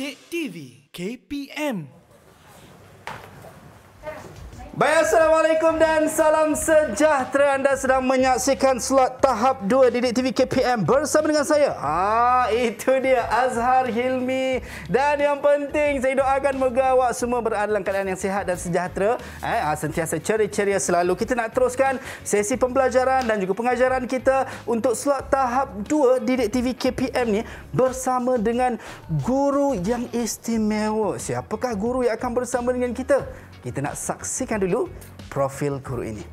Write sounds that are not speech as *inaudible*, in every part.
Bilik TV KPM Baik, Assalamualaikum dan salam sejahtera. Anda sedang menyaksikan slot tahap 2 Didik TV KPM bersama dengan saya. Ah, itu dia Azhar Hilmi. Dan yang penting, saya doakan moga awak semua berada dalam keadaan yang sihat dan sejahtera. Eh, ah, sentiasa ceria-ceria selalu. Kita nak teruskan sesi pembelajaran dan juga pengajaran kita untuk slot tahap 2 Didik TV KPM ni bersama dengan guru yang istimewa. Siapakah guru yang akan bersama dengan kita? Kita nak saksikan dulu profil guru ini.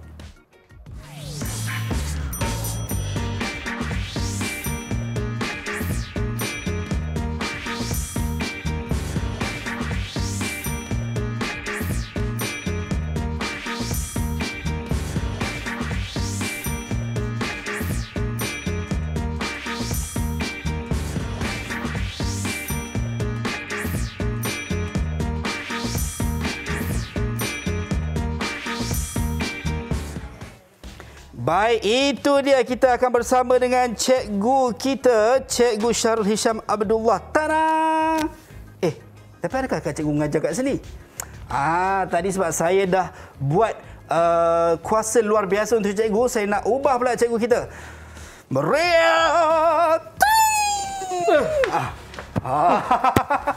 Baik, itu dia kita akan bersama dengan cikgu kita, cikgu Syarul Hisham Abdullah. Tada! Eh, tapi adakah kakak cikgu mengajar kat sini? Ah, tadi sebab saya dah buat uh, kuasa luar biasa untuk cikgu, saya nak ubah pula cikgu kita. Meriah! Ah. Ah. *laughs*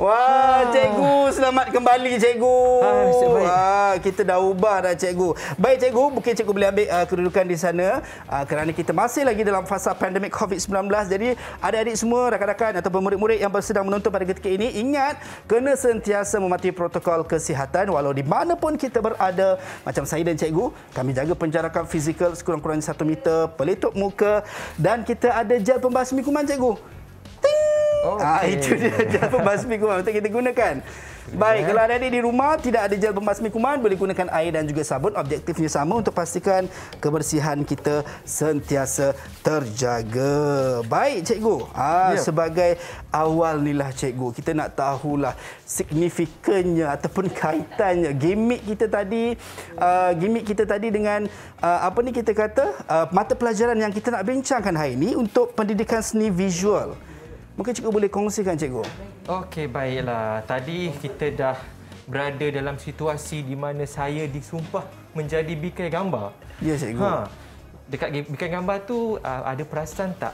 Wah, ha. cikgu selamat kembali cikgu. Ha, Wah, ah, kita dah ubah dah cikgu. Baik cikgu, mungkin cikgu boleh ambil uh, kedudukan di sana uh, kerana kita masih lagi dalam fasa pandemik COVID-19. Jadi, adik-adik semua, rakan-rakan atau murid-murid yang sedang menonton pada ketika ini, ingat kena sentiasa mematuhi protokol kesihatan walau di mana pun kita berada. Macam saya dan cikgu, kami jaga penjarakan fizikal sekurang-kurangnya 1 meter, pelitup muka dan kita ada gel pembasmi kuman cikgu. Okay. Oh, ah, itu dia gel *laughs* pembasmi kuman untuk kita gunakan. Baik, ya. kalau ada di rumah tidak ada gel pembasmi kuman, boleh gunakan air dan juga sabun. Objektifnya sama untuk pastikan kebersihan kita sentiasa terjaga. Baik, cikgu. Ah, ya. Sebagai awal inilah, cikgu. Kita nak tahulah signifikannya ataupun kaitannya Gimik kita tadi uh, gimmick kita tadi dengan uh, apa ni kita kata uh, mata pelajaran yang kita nak bincangkan hari ini untuk pendidikan seni visual. Mungkin cikgu boleh kongsikan cikgu. Okey, baiklah. Tadi kita dah berada dalam situasi di mana saya disumpah menjadi bikai gambar. Ya, cikgu. Ha. Dekat bikai gambar tu ah, ada perasan tak?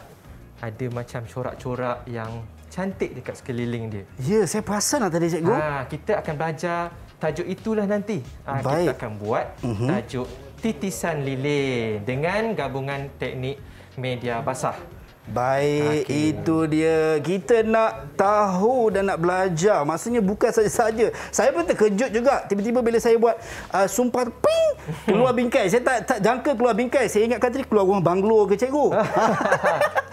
Ada macam corak-corak yang cantik dekat sekeliling dia. Ya, saya perasan lah tadi cikgu. Ha, kita akan belajar tajuk itulah nanti. Ha, kita akan buat mhm. tajuk titisan lilin dengan gabungan teknik media basah. Baik, ah, okay. itu dia. Kita nak tahu dan nak belajar. Maksudnya bukan saja-saja. Saya pun terkejut juga. Tiba-tiba bila saya buat uh, sumpah ping, keluar bingkai. Saya tak, tak jangka keluar bingkai. Saya ingatkan tadi keluar rumah banglo ke cikgu. *laughs*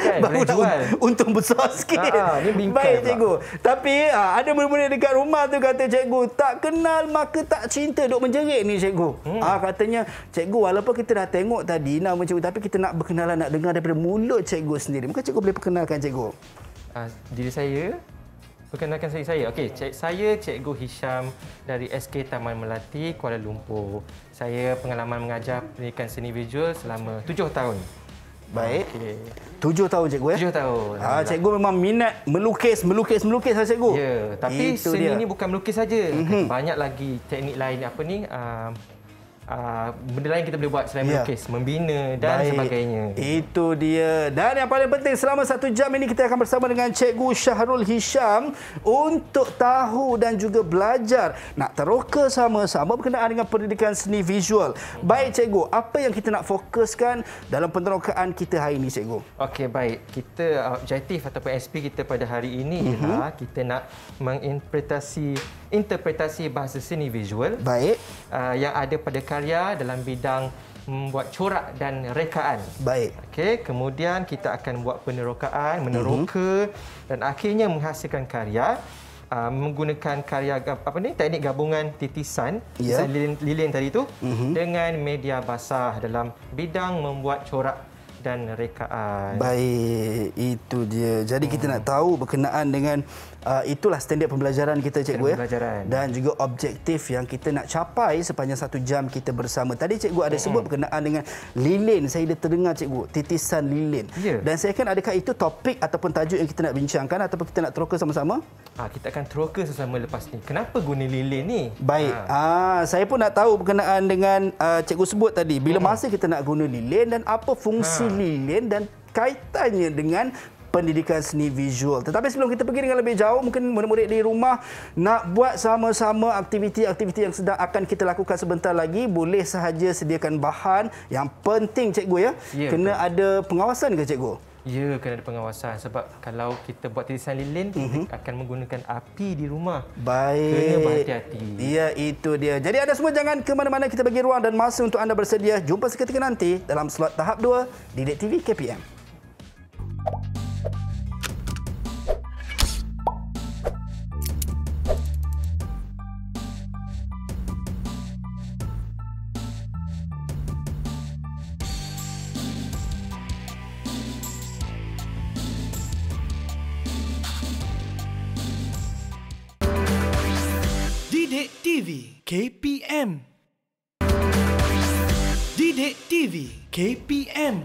Kan, *laughs* Baru nak un untung besar sikit. Ha, ha, Baik, cikgu. Pula. Tapi uh, ada benda-benda dekat rumah tu kata cikgu. Tak kenal maka tak cinta. Duk menjerit ni cikgu. Hmm. Uh, katanya, cikgu walaupun kita dah tengok tadi nama cikgu. Tapi kita nak berkenalan, nak dengar daripada mulut cikgu sendiri dia. Mungkin cikgu boleh perkenalkan cikgu. Uh, diri saya perkenalkan saya saya. Okey, cik, saya Cikgu Hisham dari SK Taman Melati, Kuala Lumpur. Saya pengalaman mengajar pendidikan seni visual selama tujuh tahun. Baik. Okay. Tujuh tahun cikgu ya? Tujuh tahun. Ah, cikgu memang minat melukis, melukis, melukis Saya lah, cikgu. Ya, tapi Itu seni dia. ini bukan melukis saja. Mm-hmm. Banyak lagi teknik lain apa ni? Uh, Uh, benda lain kita boleh buat selain yeah. melukis, membina dan Baik. sebagainya. Itu dia. Dan yang paling penting selama satu jam ini kita akan bersama dengan Cikgu Syahrul Hisham untuk tahu dan juga belajar nak teroka sama-sama berkenaan dengan pendidikan seni visual. Baik Cikgu, apa yang kita nak fokuskan dalam penerokaan kita hari ini Cikgu? Okey, baik. Kita ah, objektif ataupun SP kita pada hari ini uh-huh. kita nak menginterpretasi interpretasi bahasa seni visual baik. Uh, yang ada pada Karya dalam bidang membuat corak dan rekaan. Baik. Okey, kemudian kita akan buat penerokaan, meneroka uh-huh. dan akhirnya menghasilkan karya uh, menggunakan karya apa ni teknik gabungan titisan yeah. Ya. lilin, lilin tadi tu uh-huh. dengan media basah dalam bidang membuat corak dan rekaan. Baik, itu dia. Jadi kita mhm. nak tahu berkenaan dengan uh, itulah standard pembelajaran kita cikgu ya dan juga objektif yang kita nak capai sepanjang satu jam kita bersama tadi cikgu ada sebut berkenaan dengan lilin saya dah terdengar cikgu titisan lilin ya. dan saya kan adakah itu topik ataupun tajuk yang kita nak bincangkan ataupun kita nak teroka sama-sama Ah, kita akan teroka sesama lepas ni kenapa guna lilin ni baik ha. Ah, Ha, saya pun nak tahu berkenaan dengan uh, cikgu sebut tadi bila ya. masa kita nak guna lilin dan apa fungsi ha. lilin dan kaitannya dengan pendidikan seni visual. Tetapi sebelum kita pergi dengan lebih jauh, mungkin murid-murid di rumah nak buat sama-sama aktiviti-aktiviti yang sedang akan kita lakukan sebentar lagi, boleh sahaja sediakan bahan. Yang penting cikgu ya, ya kena betul. ada pengawasan ke cikgu? Ya, kena ada pengawasan sebab kalau kita buat tirisan lilin, uh-huh. kita mhm. akan menggunakan api di rumah. Baik. Kena berhati-hati. Ya, itu dia. Jadi anda semua jangan ke mana-mana kita bagi ruang dan masa untuk anda bersedia. Jumpa seketika nanti dalam slot tahap 2 Didik TV KPM. KPM. Didik TV KPM.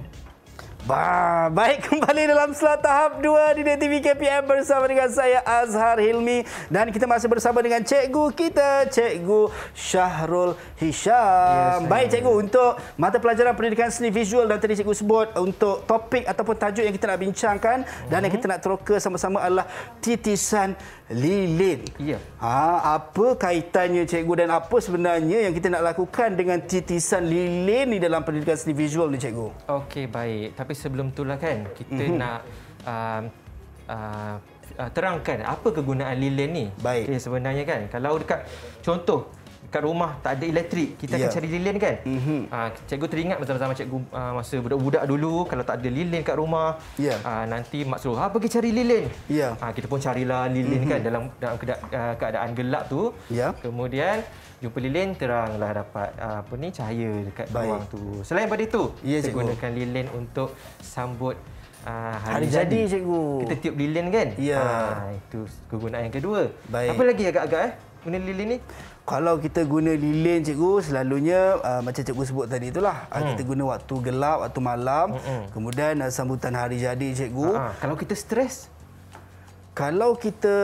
Ba, baik *laughs* kembali dalam slot tahap 2 di DTV KPM bersama dengan saya Azhar Hilmi dan kita masih bersama dengan cikgu kita cikgu Syahrul Hisham. Yes, baik cikgu untuk mata pelajaran pendidikan seni visual dan tadi cikgu sebut untuk topik ataupun tajuk yang kita nak bincangkan mm-hmm. dan yang mhm. kita nak teroka sama-sama adalah titisan lilin. Ya. Ha, apa kaitannya cikgu dan apa sebenarnya yang kita nak lakukan dengan titisan lilin ni dalam pendidikan seni visual ni cikgu? Okey baik. Tapi sebelum tu lah kan kita mm-hmm. nak um, uh, uh, terangkan apa kegunaan lilin ni. Baik. Okay, sebenarnya kan kalau dekat contoh kat rumah tak ada elektrik, kita yeah. akan ya. cari lilin kan? Mm-hmm. Uh, cikgu teringat macam-macam cikgu uh, masa budak-budak dulu kalau tak ada lilin kat rumah, yeah. Ya. uh, nanti mak suruh, "Ha, pergi cari lilin." Yeah. Ya. Uh, kita pun carilah lilin mm-hmm. kan mhm. dalam dalam keadaan gelap tu. Yeah. Kemudian jumpa lilin teranglah dapat uh, apa ni cahaya dekat ruang tu. Selain daripada itu, yeah, gunakan lilin untuk sambut Uh, hari, hari jadi, jadi cikgu. Kita tiup lilin kan? Ya. Yeah. Uh, itu kegunaan yang kedua. Baik. Apa lagi agak-agak eh? Guna lilin ni? kalau kita guna lilin cikgu selalunya uh, macam cikgu sebut tadi itulah uh, hmm. kita guna waktu gelap waktu malam hmm. hmm. kemudian uh, sambutan hari jadi cikgu uh-huh. kalau kita stres kalau kita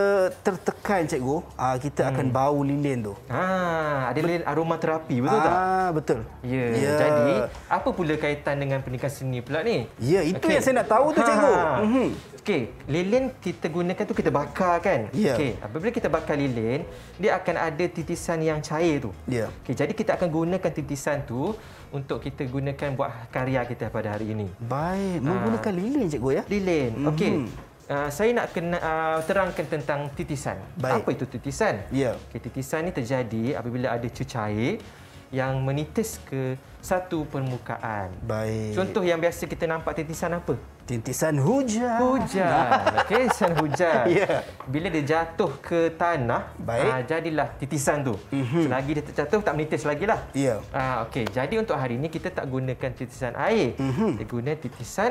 tertekan cikgu ah, kita hmm. akan bau lilin tu ha ada lilin terapi betul ah, tak ah betul ya yeah. yeah. jadi apa pula kaitan dengan pernikahan seni pula ni ya yeah, itu okay. yang saya nak tahu tu ha, ha, cikgu mm-hmm. okey lilin kita gunakan tu kita bakar kan yeah. okey apabila kita bakar lilin dia akan ada titisan yang cair tu yeah. okey jadi kita akan gunakan titisan tu untuk kita gunakan buat karya kita pada hari ini. Baik, menggunakan ha. lilin cikgu ya. Lilin. Okey. Mm-hmm. Ah, saya nak kena, uh, terangkan tentang titisan. Baik. Apa itu titisan? Ya. Okay, titisan ini terjadi apabila ada cecair yang menitis ke satu permukaan. Baik. Contoh yang biasa kita nampak titisan apa? Titisan hujan. Hujan. *laughs* Okay, titisan hujan. Yeah. Bila dia jatuh ke tanah, Baik. Uh, jadilah titisan tu. Mm-hmm. Selagi dia terjatuh tak menitis lagi lah. Ya. Yeah. Uh, Okey, jadi untuk hari ini kita tak gunakan titisan air. Mm-hmm. Kita guna titisan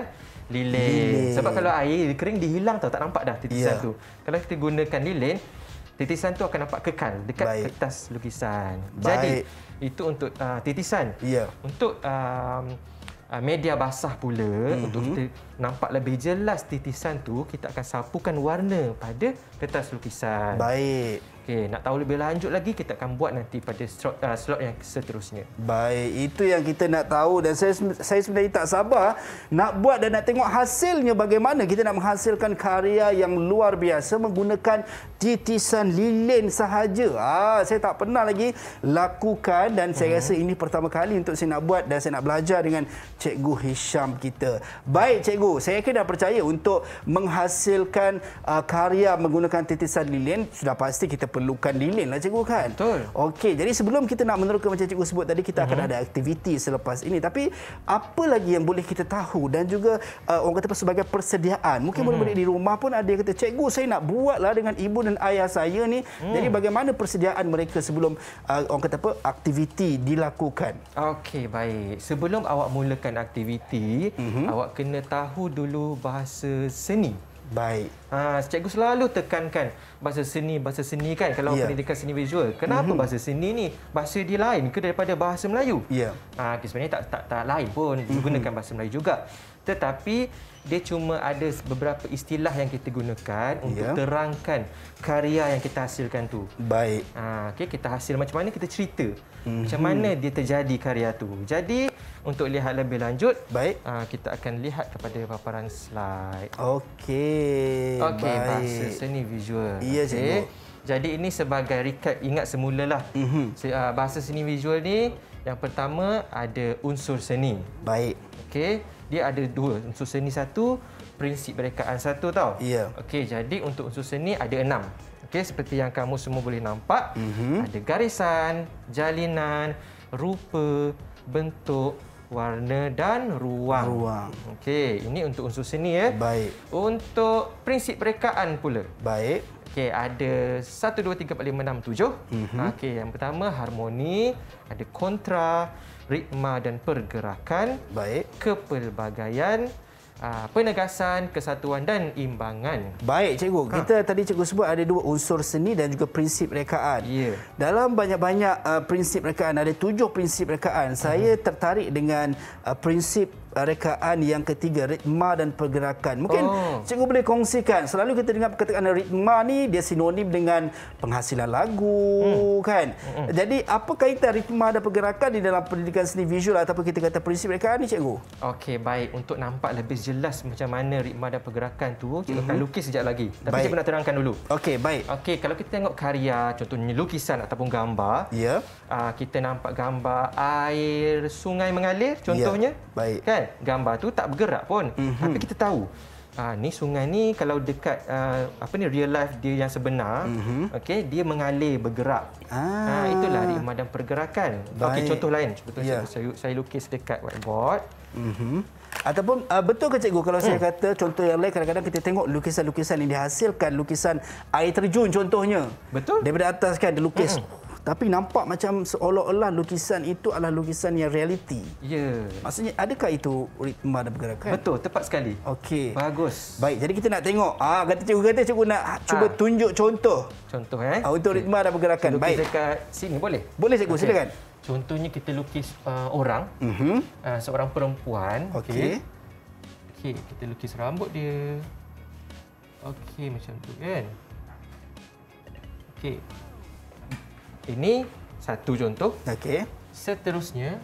lilin. lilin. Sebab kalau air kering dihilang tau tak nampak dah titisan yeah. tu. Kalau kita gunakan lilin, titisan tu akan nampak kekal dekat Baik. kertas lukisan. Baik. Jadi itu untuk uh, titisan. Yeah. Untuk um, ah, media basah pula mm-hmm. untuk kita nampak lebih jelas titisan tu kita akan sapukan warna pada kertas lukisan. Baik. Okey, nak tahu lebih lanjut lagi kita akan buat nanti pada slot, uh, slot yang seterusnya. Baik, itu yang kita nak tahu dan saya saya sebenarnya tak sabar nak buat dan nak tengok hasilnya bagaimana kita nak menghasilkan karya yang luar biasa menggunakan titisan lilin sahaja. Ah, saya tak pernah lagi lakukan dan saya mhm. rasa ini pertama kali untuk saya nak buat dan saya nak belajar dengan Cikgu Hisham kita. Baik, Cikgu, saya yakin dan percaya untuk menghasilkan uh, karya menggunakan titisan lilin sudah pasti kita perlukan lilin lah cikgu kan. Betul. Okey, jadi sebelum kita nak meneroka macam cikgu sebut tadi, kita akan uh mhm. -huh. ada aktiviti selepas ini. Tapi apa lagi yang boleh kita tahu dan juga uh, orang kata sebagai persediaan. Mungkin uh mhm. -huh. boleh-boleh di rumah pun ada yang kata, cikgu saya nak buat lah dengan ibu dan ayah saya ni. Uh hmm. -huh. Jadi bagaimana persediaan mereka sebelum uh, orang kata apa aktiviti dilakukan? Okey, baik. Sebelum awak mulakan aktiviti, uh mhm. -huh. awak kena tahu dulu bahasa seni. Baik. Ha, cikgu selalu tekankan bahasa seni, bahasa seni kan kalau yeah. pendidikan seni visual. Kenapa mm-hmm. bahasa seni ni? Bahasa dia lain ke daripada bahasa Melayu? Ya. Yeah. Ha, sebenarnya tak, tak, tak lain pun digunakan mhm. mm-hmm. bahasa Melayu juga. Tetapi dia cuma ada beberapa istilah yang kita gunakan untuk yeah. terangkan karya yang kita hasilkan tu. Baik. Ha, okay, kita hasil macam mana kita cerita. Mm-hmm. Macam mana dia terjadi karya tu. Jadi untuk lihat lebih lanjut, baik. Ha, kita akan lihat kepada paparan slide. Okey. Okey, bahasa seni visual. Ya, yes, okay. Jadi ini sebagai recap ingat semulalah. Mm-hmm. Bahasa seni visual ni yang pertama ada unsur seni. Baik. Okey dia ada dua unsur seni satu prinsip berdekaan satu tau yeah. okey jadi untuk unsur seni ada enam okey seperti yang kamu semua boleh nampak mm-hmm. ada garisan jalinan rupa bentuk warna dan ruang. ruang. Okey, ini untuk unsur seni ya. Baik. Untuk prinsip rekaan pula. Baik. Okey, ada 1 2 3 4 5 6 7. Mm-hmm. Okey, yang pertama harmoni, ada kontra, ritma dan pergerakan. Baik. Kepelbagaian Uh, penegasan, kesatuan dan imbangan. Baik cikgu, ha. kita tadi cikgu sebut ada dua unsur seni dan juga prinsip rekaan. Yeah. Dalam banyak-banyak uh, prinsip rekaan ada tujuh prinsip rekaan. Uh-huh. Saya mhm. tertarik dengan uh, prinsip rekaan yang ketiga ritma dan pergerakan. Mungkin oh. cikgu boleh kongsikan. Selalu kita dengar perkataan ritma ni dia sinonim dengan penghasilan lagu hmm. kan. Hmm. Jadi apa kaitan ritma dan pergerakan di dalam pendidikan seni visual ataupun kita kata prinsip rekaan ni cikgu? Okey, baik. Untuk nampak lebih jelas macam mana ritma dan pergerakan tu, cikgu hmm. akan mhm. lukis sejak lagi. Tapi baik. cikgu nak terangkan dulu. Okey, baik. Okey, kalau kita tengok karya contohnya lukisan ataupun gambar, ya. Yeah. kita nampak gambar air sungai mengalir contohnya. Yeah. Baik. Kan? kan gambar tu tak bergerak pun mm-hmm. tapi kita tahu Ha, ni sungai ni kalau dekat uh, apa ni real life dia yang sebenar mm-hmm. okey dia mengalir bergerak ah. ha, itulah di dan pergerakan okey contoh lain contoh yeah. saya, saya saya lukis dekat whiteboard mm-hmm. ataupun uh, betul ke cikgu kalau mm. saya hmm. kata contoh yang lain kadang-kadang kita tengok lukisan-lukisan yang dihasilkan lukisan air terjun contohnya betul daripada atas kan dilukis mm-hmm tapi nampak macam seolah-olah lukisan itu adalah lukisan yang realiti. Ya. Maksudnya adakah itu ritma dan pergerakan? Betul, tepat sekali. Okey. Bagus. Baik, jadi kita nak tengok. Ah, kata cikgu kata cikgu nak ha. cuba tunjuk contoh. Contoh eh. Ah, untuk okay. ritma dan pergerakan. Cikgu Baik. Dekat sini boleh? Boleh cikgu, okay. silakan. Contohnya kita lukis uh, orang. Uh -huh. uh, seorang perempuan. Okey. Okey, okay, kita lukis rambut dia. Okey, macam tu kan. Okey. Ini satu contoh. Okey. Seterusnya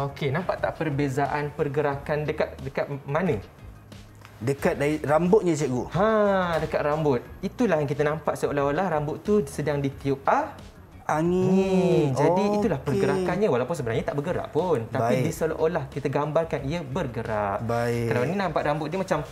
Okey, nampak tak perbezaan pergerakan dekat dekat mana? Dekat dari rambutnya cikgu. Ha, dekat rambut. Itulah yang kita nampak seolah-olah rambut tu sedang ditiup A, ah, angin. Hmm. Jadi okay. itulah pergerakannya walaupun sebenarnya tak bergerak pun tapi seolah-olah kita gambarkan ia bergerak. Baik. Kalau ni nampak rambut dia macam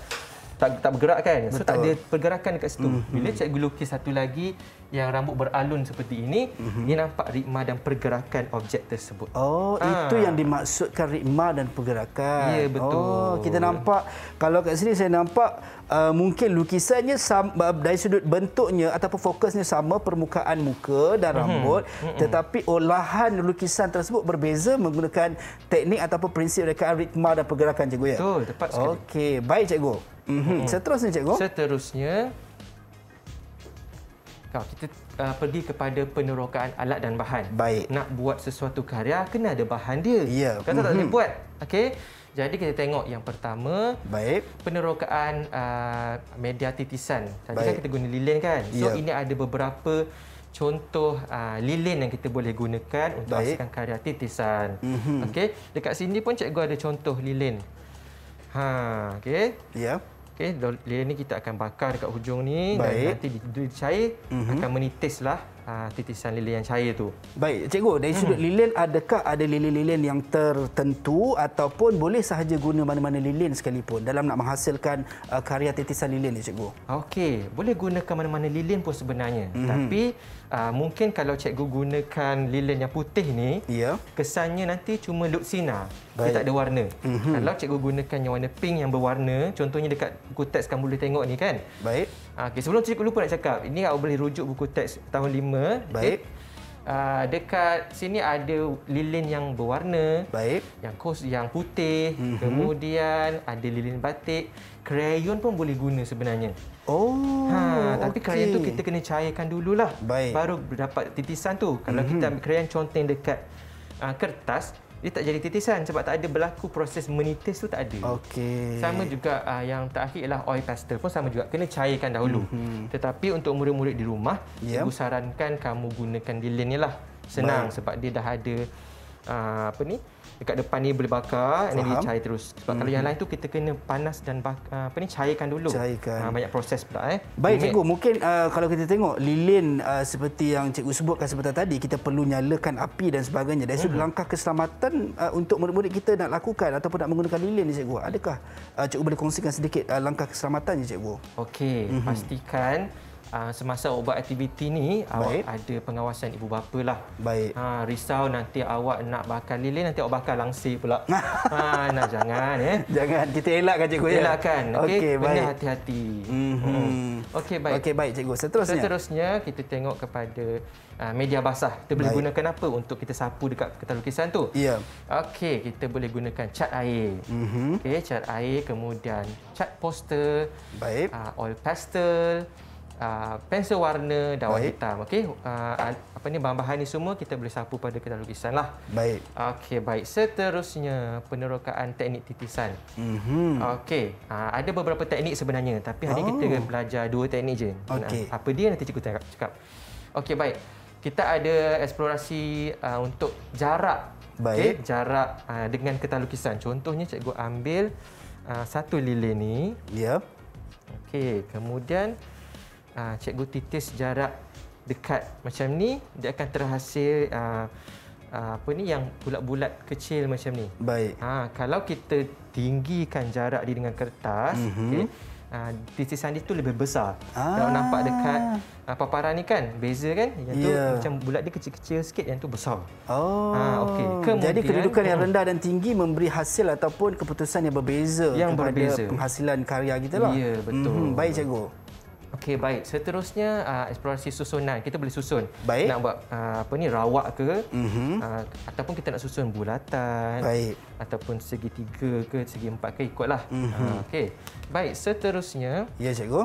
tak tak bergerak kan so Betul. tak ada pergerakan dekat situ mm-hmm. bila cikgu lukis satu lagi yang rambut beralun seperti ini mm-hmm. ini nampak ritma dan pergerakan objek tersebut oh ha. itu yang dimaksudkan ritma dan pergerakan ya betul oh kita nampak kalau kat sini saya nampak uh, mungkin lukisannya sama, uh, dari sudut bentuknya ataupun fokusnya sama permukaan muka dan mm-hmm. rambut mm-hmm. tetapi olahan lukisan tersebut berbeza menggunakan teknik ataupun prinsip rekaan ritma dan pergerakan cikgu ya betul tepat sekali okey baik cikgu Mhm. Mm-hmm. Seterusnya cikgu. Seterusnya kalau kita uh, pergi kepada penerokaan alat dan bahan. Baik. Nak buat sesuatu karya kena ada bahan dia. Ya. Yeah. Kalau mm-hmm. tak boleh buat. Okey. Jadi kita tengok yang pertama, baik. Penerokaan uh, media titisan. Tadi kan baik. kan kita guna lilin kan. So yeah. ini ada beberapa contoh uh, lilin yang kita boleh gunakan untuk baik. hasilkan karya titisan. Mm-hmm. Okey. Dekat sini pun cikgu ada contoh lilin. Ha, okey. Ya. Yeah. Okey, lele ni kita akan bakar dekat hujung ni Baik. dan nanti dia cair mm-hmm. akan menitis lah uh, ah, titisan lele yang cair tu. Baik, cikgu, dari mhm. sudut hmm lilin adakah ada lilin-lilin yang tertentu ataupun boleh sahaja guna mana-mana lilin sekalipun dalam nak menghasilkan uh, karya titisan lilin ni cikgu? Okey, boleh gunakan mana-mana lilin pun sebenarnya. Mm-hmm. Tapi Uh, mungkin kalau cikgu gunakan lilin yang putih ni, yeah. kesannya nanti cuma look sinar. Baik. Dia tak ada warna. Mm-hmm. Kalau cikgu gunakan yang warna pink yang berwarna, contohnya dekat buku teks kamu boleh tengok ni kan. Baik. Uh, ah, okay. Sebelum cikgu lupa nak cakap, ini awak boleh rujuk buku teks tahun 5. Baik. Okay. Uh, dekat sini ada lilin yang berwarna, Baik. yang kos, yang putih, mm-hmm. kemudian ada lilin batik. krayon pun boleh guna sebenarnya. Oh. Ha, tapi okay. krayon tu kita kena cairkan dululah. Baik. Baru dapat titisan tu. Kalau mm -hmm. kita ambil krayon conteng dekat uh, kertas, dia tak jadi titisan sebab tak ada berlaku proses menitis tu tak ada. Okey. Sama juga uh, yang terakhir ialah oil pastel pun sama juga kena cairkan dahulu. Mm -hmm. Tetapi untuk murid-murid di rumah, yep. ibu sarankan kamu gunakan dilinilah. Senang Baik. sebab dia dah ada uh, apa ni? dekat depan ni boleh bakar dan dia cair terus. Sebab hmm. kalau yang mhm. lain tu kita kena panas dan bakar, ah, apa ni cairkan dulu. Cairkan. Ha, banyak proses pula eh. Baik Bumit. cikgu, mungkin uh, kalau kita tengok lilin uh, seperti yang cikgu sebutkan sebentar tadi, kita perlu nyalakan api dan sebagainya. Dan itu hmm. langkah keselamatan uh, untuk murid-murid kita nak lakukan ataupun nak menggunakan lilin ni cikgu. Adakah uh, cikgu boleh kongsikan sedikit uh, langkah keselamatannya cikgu? Okey, hmm. pastikan Ah, semasa awak buat aktiviti ni awak ada pengawasan ibu bapa lah. Baik. Ha, risau nanti awak nak bakar lilin nanti awak bakar langsir pula. ha, *laughs* nah, jangan eh. Jangan kita elakkan cikgu ya. Elakkan. Okey, okay, baik. hati-hati. Mm-hmm. Hmm. Okey baik. Okey baik cikgu. Seterusnya. Seterusnya kita tengok kepada uh, media basah. Kita boleh baik. gunakan apa untuk kita sapu dekat kertas lukisan tu? Ya. Yeah. Okey, kita boleh gunakan cat air. Mm-hmm. Okey, cat air kemudian cat poster. Baik. Uh, oil pastel uh, pensel warna dan warna hitam. Okey, uh, apa ni bahan-bahan ni semua kita boleh sapu pada kita lukisan lah. Baik. Okey, baik. Seterusnya penerokaan teknik titisan. mm Okey, uh, ada beberapa teknik sebenarnya, tapi hari oh. kita akan belajar dua teknik je. Okay. Apa dia nanti cikgu cakap. cakap. Okey, baik. Kita ada eksplorasi uh, untuk jarak. Baik. Okay, jarak uh, dengan ketan lukisan. Contohnya cikgu ambil uh, satu lilin ni. Ya. Yeah. Okey, kemudian uh, cikgu titis jarak dekat macam ni dia akan terhasil uh, uh, apa ni yang bulat-bulat kecil macam ni. Baik. Ha kalau kita tinggikan jarak dia dengan kertas mm-hmm. okey uh, titisan dia tu lebih besar. Ah. Kalau nampak dekat uh, paparan ni kan beza kan yang yeah. tu ya. macam bulat dia kecil-kecil sikit yang tu besar. Oh. Ha uh, okey. Jadi kedudukan yang rendah dan tinggi memberi hasil ataupun keputusan yang berbeza yang kepada berbeza. penghasilan karya kita lah. Ya yeah, betul. Mm-hmm. Baik cikgu. Okey baik. Seterusnya uh, eksplorasi susunan. Kita boleh susun. Baik. Nak buat uh, apa ni rawak ke? Mm-hmm. Uh, ataupun kita nak susun bulatan. Baik. Ataupun segi tiga ke segi empat ke ikutlah. Mm-hmm. Uh, Okey. Baik, seterusnya. Ya cikgu.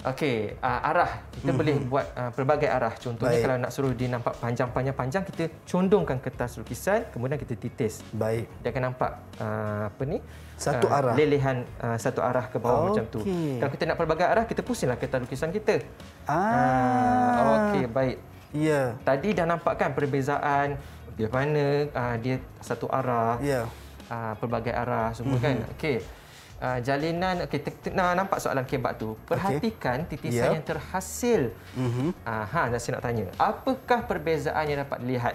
Okey, uh, arah kita mm-hmm. boleh mhm. buat uh, pelbagai arah. Contohnya Baik. kalau nak suruh dia nampak panjang-panjang-panjang, kita condongkan kertas lukisan, kemudian kita titis. Baik. Dia akan nampak uh, apa ni? Satu uh, arah. Lelehan uh, satu arah ke bawah okay. macam tu. Kalau kita nak pelbagai arah, kita pusinglah kertas lukisan kita. Ah. Uh, Okey, baik. Ya. Yeah. Tadi dah nampak kan perbezaan bagaimana uh, dia satu arah. Ya. Yeah. Uh, pelbagai arah semua mm-hmm. kan. Okey uh, jalinan okey nah, nampak soalan kebat tu perhatikan okay. titisan yep. yang terhasil mm-hmm. uh, ha saya nak tanya apakah perbezaan yang dapat dilihat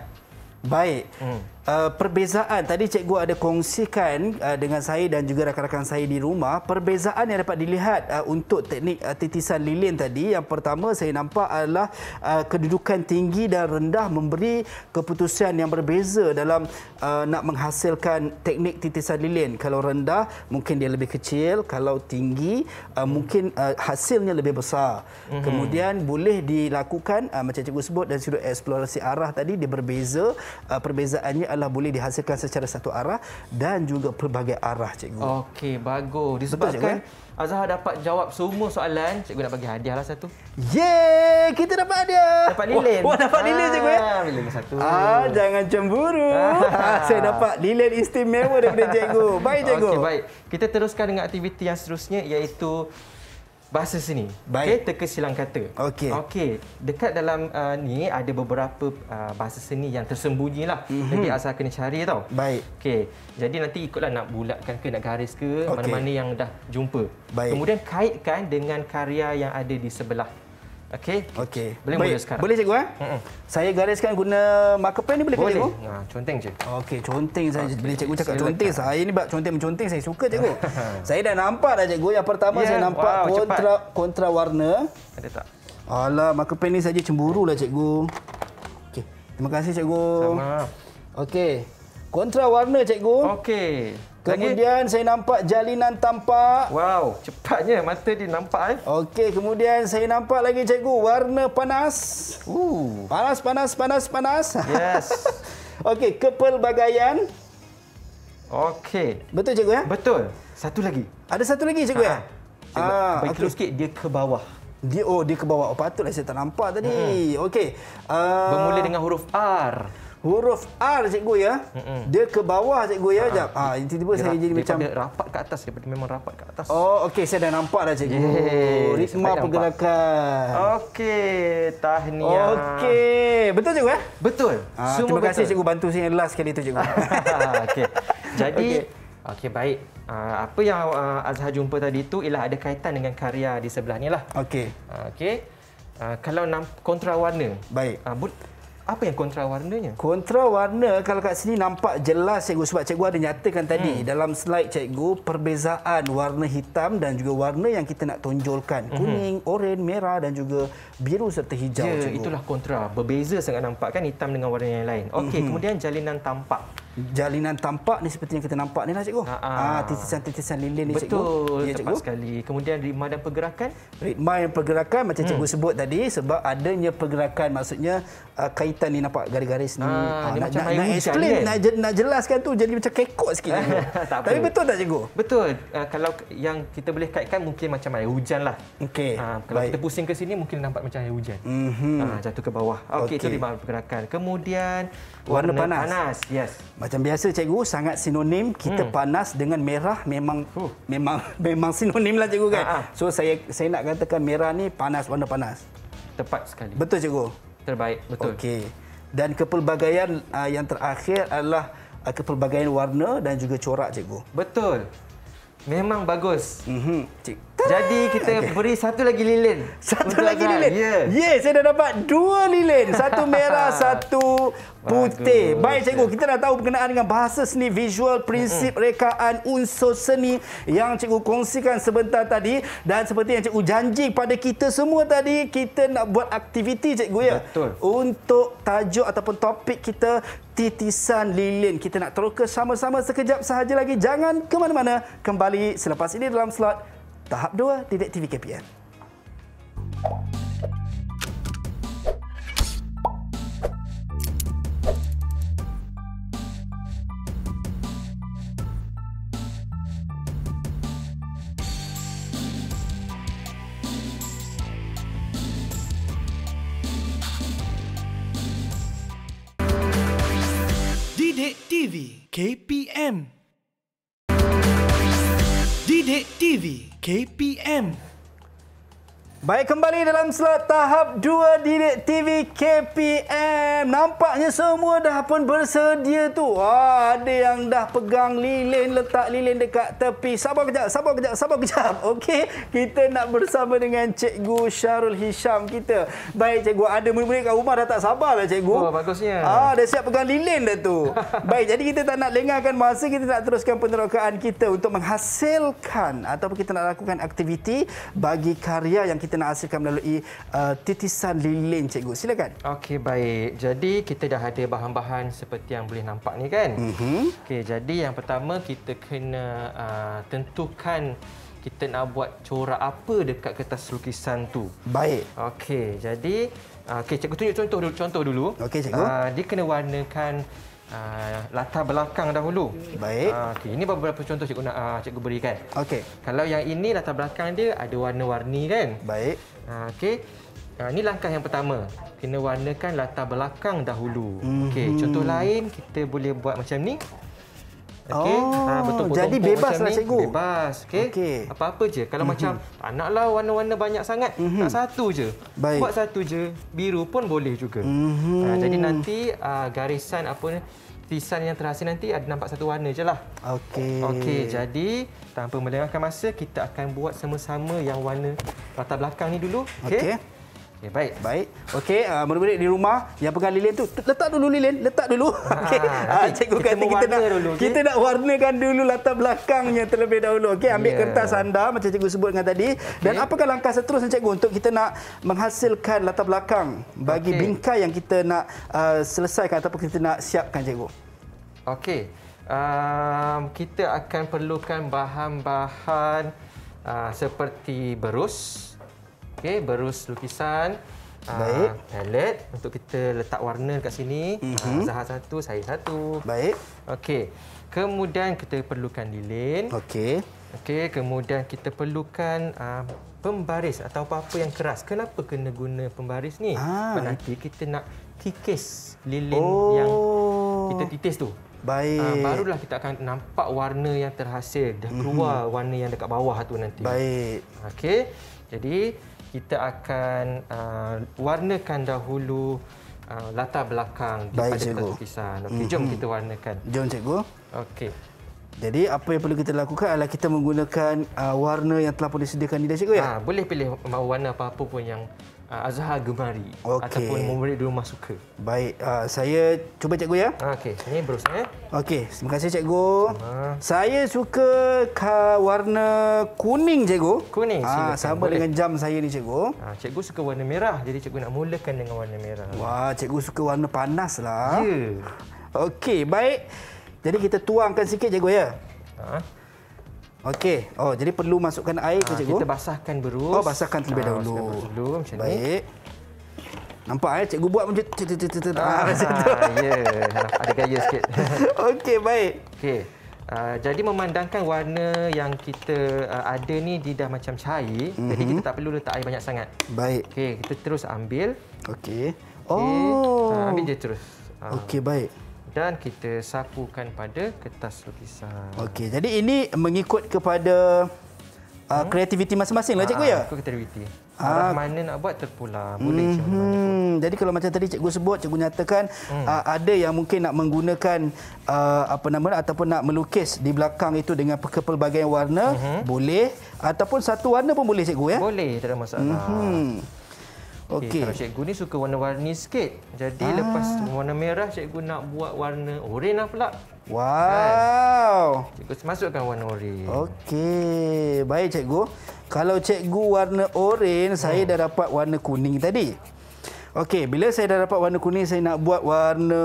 baik hmm. Eh, perbezaan tadi cikgu ada kongsikan uh, dengan saya dan juga rakan-rakan saya di rumah perbezaan yang dapat dilihat uh, untuk teknik uh, titisan lilin tadi yang pertama saya nampak adalah uh, kedudukan tinggi dan rendah memberi keputusan yang berbeza dalam uh, nak menghasilkan teknik titisan lilin kalau rendah mungkin dia lebih kecil kalau tinggi uh, mungkin uh, hasilnya lebih besar hmm kemudian boleh dilakukan uh, macam cikgu sebut dan sudut eksplorasi arah tadi dia berbeza uh, perbezaannya masalah boleh dihasilkan secara satu arah dan juga pelbagai arah cikgu. Okey, bagus. Disebabkan eh? Azhar dapat jawab semua soalan. Cikgu nak bagi hadiah lah satu. Yeay! Kita dapat hadiah! Dapat lilin. Wah, dapat ah, lilin cikgu ya? Lilin satu. Ah, jangan cemburu. *laughs* Ah, saya dapat lilin istimewa daripada cikgu. Baik cikgu. Okey, baik. Kita teruskan dengan aktiviti yang seterusnya iaitu bahasa seni. okay. teka silang kata. Okey. Okey, dekat dalam uh, ni ada beberapa uh, bahasa seni yang tersembunyilah. Mhm. Jadi mm-hmm. asal kena cari tau. Baik. Okey. Jadi nanti ikutlah nak bulatkan ke nak garis ke okay. mana-mana yang dah jumpa. Baik. Kemudian kaitkan dengan karya yang ada di sebelah Okey. Okey. Boleh mula sekarang. Boleh cikgu eh? Mm-mm. Saya gariskan guna marker pen ni boleh, boleh. ke cikgu? Boleh. Ah, ha, conteng je. Okey, conteng saya okay. boleh cikgu cakap Silakan. conteng. Saya ni buat conteng menconteng saya suka cikgu. *laughs* saya dah nampak dah cikgu. Yang pertama yeah. saya nampak wow, kontra cepat. kontra warna. Ada tak? Alah, marker pen ni saja cemburu lah cikgu. Okey. Terima kasih cikgu. Sama. Okey. Kontra warna cikgu. Okey. Kemudian saya nampak jalinan tampak. Wow, cepatnya mata dia nampak eh. Okey, kemudian saya nampak lagi cikgu warna panas. Uh, Panas panas panas panas. Yes. *laughs* Okey, kepelbagaian. Okey. Betul cikgu ya? Betul. Satu lagi. Ada satu lagi cikgu ya? Ah, bagi okay. sikit dia ke bawah. Dia oh dia ke bawah. Oh, patutlah saya tak nampak tadi. Hmm. Okey. Uh, bermula dengan huruf R huruf R cikgu ya. Mm-mm. Dia ke bawah cikgu ya. Jap. Ah ha, tiba-tiba saya jadi dia macam rapat ke atas daripada memang rapat ke atas. Oh okey saya dah nampak dah cikgu. Yeay, Ritma pergerakan. Okey, tahniah. Okey, betul cikgu eh? Betul. Ha, Semua terima betul. kasih cikgu bantu saya last sekali tu cikgu. *laughs* okey. Jadi okey okay, baik. Uh, apa yang uh, Azhar jumpa tadi itu ialah ada kaitan dengan karya di sebelah ni lah. Okey. Uh, okey. Uh, kalau nam- kontra warna. Baik. Uh, apa yang kontra warnanya? Kontra warna kalau kat sini nampak jelas cikgu sebab cikgu ada nyatakan tadi hmm. dalam slide cikgu perbezaan warna hitam dan juga warna yang kita nak tonjolkan. Hmm. Kuning, oranye, merah dan juga biru serta hijau ya, cikgu. itulah kontra. Berbeza sangat nampak kan hitam dengan warna yang lain. Okey, hmm. kemudian jalinan tampak jalinan tampak ni seperti yang kita nampak ni lah cikgu. Ha, titisan-titisan lilin ni cikgu. Betul, ya, cikgu. tepat sekali. Kemudian ritma dan pergerakan? Ritma yang pergerakan macam hmm. cikgu sebut tadi sebab adanya pergerakan maksudnya uh, kaitan ni nampak garis-garis ni. Ha, ha, nak, nak, nak explain, kan? nak, nak jelaskan tu jadi macam kekok sikit. *laughs* tak Tapi betul tak cikgu? Betul. Uh, kalau yang kita boleh kaitkan mungkin macam air hujan lah. Okay. Uh, kalau Baik. kita pusing ke sini mungkin nampak macam air hujan. Mm-hmm. Uh, jatuh ke bawah. Okey, okay. itu ritma pergerakan. Kemudian warna panas. panas. Yes. Macam biasa cikgu sangat sinonim kita hmm. panas dengan merah memang huh. memang *laughs* memang lah cikgu kan. Ha -ha. So saya saya nak katakan merah ni panas warna panas. Tepat sekali. Betul cikgu. Terbaik betul. Okey. Dan kepelbagaian uh, yang terakhir adalah uh, kepelbagaian warna dan juga corak cikgu. Betul. Memang bagus. Mhm. Mm cikgu jadi kita okay. beri satu lagi lilin. Satu lagi Azhar. lilin? Yeah, yes, saya dah dapat dua lilin. Satu *laughs* merah, satu putih. Bagus. Baik cikgu, kita dah tahu berkenaan dengan bahasa seni, visual, prinsip, rekaan, unsur seni yang cikgu kongsikan sebentar tadi. Dan seperti yang cikgu janji pada kita semua tadi, kita nak buat aktiviti cikgu ya. Betul. Untuk tajuk ataupun topik kita, titisan lilin. Kita nak teroka sama-sama sekejap sahaja lagi. Jangan ke mana-mana. Kembali selepas ini dalam slot Tahap 2 Detektif KPM. KPM Sidik TV KPM Baik kembali dalam slot tahap 2 Didik TV KPM. Nampaknya semua dah pun bersedia tu. Wah, ada yang dah pegang lilin, letak lilin dekat tepi. Sabar kejap, sabar kejap, sabar kejap. *laughs* Okey, kita nak bersama dengan Cikgu Syarul Hisham kita. Baik Cikgu, ada murid-murid kat rumah dah tak sabar lah Cikgu. Oh, bagusnya. Ah, dah siap pegang lilin dah tu. *laughs* Baik, jadi kita tak nak lengahkan masa, kita nak teruskan penerokaan kita untuk menghasilkan ataupun kita nak lakukan aktiviti bagi karya yang kita kita nak hasilkan melalui uh, titisan lilin cikgu. Silakan. Okey baik. Jadi kita dah ada bahan-bahan seperti yang boleh nampak ni kan. Mm-hmm. Okey jadi yang pertama kita kena uh, tentukan kita nak buat corak apa dekat kertas lukisan tu. Baik. Okey jadi uh, okey cikgu tunjuk contoh dulu contoh dulu. Okey cikgu. Uh, dia kena warnakan uh, latar belakang dahulu. Baik. Uh, ah, okay. Ini beberapa contoh cikgu nak uh, cikgu berikan. Okey. Kalau yang ini latar belakang dia ada warna-warni kan? Baik. Uh, Okey. Uh, ini langkah yang pertama. Kena warnakan latar belakang dahulu. Mm -hmm. Okey. Contoh lain kita boleh buat macam ni. Okey. Ha, oh, ha betul Jadi bebaslah cikgu. Bebas. Okey. Okay. Apa-apa je. Kalau mm-hmm. macam tak ah, lah, warna-warna banyak sangat, mm-hmm. tak mhm. satu je. Baik. Buat satu je. Biru pun boleh juga. Mm-hmm. Ha, jadi nanti uh, garisan apa ni Tisan yang terhasil nanti ada nampak satu warna je lah. Okey. Okey, jadi tanpa melengahkan masa, kita akan buat sama-sama yang warna latar belakang ni dulu. Okey. Okay. Okay, baik. Baik. Okey, uh, murid-murid di rumah yang pegang lilin tu letak dulu lilin, letak dulu. *laughs* Ah, okey. Ha, ah, cikgu kita kita nak dulu, okay? kita nak warnakan dulu latar belakangnya terlebih dahulu. Okey, ambil yeah. kertas anda macam cikgu sebut dengan tadi okay. dan apakah langkah seterusnya cikgu untuk kita nak menghasilkan latar belakang bagi okay. bingkai yang kita nak uh, selesaikan ataupun kita nak siapkan cikgu. Okey. Um, kita akan perlukan bahan-bahan uh, seperti berus. Okey, berus lukisan. Baik. Uh, palette untuk kita letak warna dekat sini. Uh -huh. uh, Zahar satu, saya satu. Baik. Okey. Kemudian kita perlukan lilin. Okey. Okey, kemudian kita perlukan uh, pembaris atau apa-apa yang keras. Kenapa kena guna pembaris ni? Ah. Nanti kita nak tikis lilin oh. yang kita titis tu. Baik. Uh, barulah kita akan nampak warna yang terhasil. Dah keluar mm -hmm. warna yang dekat bawah tu nanti. Baik. Okey. Jadi kita akan uh, warnakan dahulu uh, latar belakang di daripada cikgu. kertas lukisan. hmm Jom kita warnakan. Jom cikgu. Okey. Jadi apa yang perlu kita lakukan adalah kita menggunakan uh, warna yang telah pun disediakan ni dah cikgu ya? Ha, boleh pilih warna apa-apa pun yang uh, Azhar gemari okay. ataupun murid di rumah suka. Baik, uh, saya cuba cikgu ya. Ah, okey, sini berusaha. Eh. ya. Okey, terima kasih cikgu. Sama. Saya suka warna kuning cikgu. Kuning. Ah, uh, sama boleh. dengan jam saya ni cikgu. Uh, cikgu suka warna merah. Jadi cikgu nak mulakan dengan warna merah. Wah, cikgu suka warna panaslah. Ya. Yeah. Okey, baik. Jadi kita tuangkan sikit cikgu ya. Ha. Uh. Okey. Oh, jadi perlu masukkan air ke ah, cikgu? Kita basahkan berus. Oh, basahkan terlebih ha, dahulu. dulu macam Baik. Baik. Nampak eh cikgu buat macam tu tu tu tu. Ah, ah *laughs* macam tu. Ya, ada gaya sikit. *laughs* Okey, baik. Okey. Uh, jadi memandangkan warna yang kita uh, ada ni dia dah macam cair, mm-hmm. jadi mhm. kita tak perlu letak air banyak sangat. Baik. Okey, kita terus ambil. Okey. Oh. Uh, ambil je terus. Uh. Okey, baik dan kita sapukan pada kertas lukisan. Okey, jadi ini mengikut kepada uh, hmm? kreativiti masing-masing lah cikgu ah, ya? Ikut kreativiti. Ah. Arah ha. mana nak buat terpulang. Boleh -hmm. cikgu. Jadi kalau macam tadi cikgu sebut, cikgu nyatakan hmm. uh, ada yang mungkin nak menggunakan uh, apa nama ataupun nak melukis di belakang itu dengan pelbagai warna, -hmm. boleh. Ataupun satu warna pun boleh cikgu ya? Boleh, tak ada masalah. -hmm. Okey. Okay, kalau cikgu ni suka warna-warni sikit. Jadi ah. lepas warna merah cikgu nak buat warna oranye lah pula. Wow. Kan? Cikgu masukkan warna oranye. Okey. Baik cikgu. Kalau cikgu warna oranye, oh. saya hmm. dah dapat warna kuning tadi. Okey, bila saya dah dapat warna kuning, saya nak buat warna